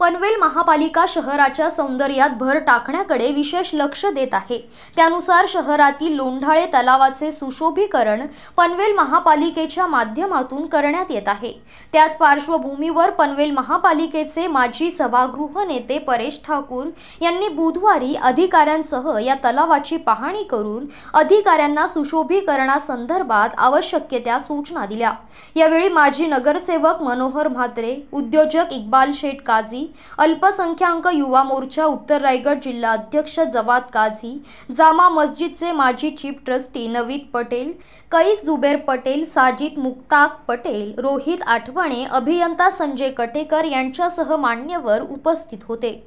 पनवेल महापालिका शहराच्या सौंदर्यात भर टाकण्याकडे विशेष लक्ष देत आहे त्यानुसार शहरातील लोंढाळे तलावाचे सुशोभीकरण पनवेल महापालिकेच्या माध्यमातून करण्यात येत आहे त्याच पार्श्वभूमीवर पनवेल महापालिकेचे माजी सभागृह नेते परेश ठाकूर यांनी बुधवारी अधिकाऱ्यांसह या तलावाची पाहणी करून अधिकाऱ्यांना सुशोभीकरणासंदर्भात आवश्यक त्या सूचना दिल्या यावेळी माजी नगरसेवक मनोहर म्हात्रे उद्योजक इक्बाल शेठ काझी काझी अल्पसंख्याक युवा मोर्चा उत्तर रायगड जिल्हा अध्यक्ष जवाद काझी जामा मस्जिदचे माजी चीफ ट्रस्टी नवीद पटेल कैस जुबेर पटेल साजिद मुक्ताक पटेल रोहित आठवणे अभियंता संजय कटेकर यांच्यासह मान्यवर उपस्थित होते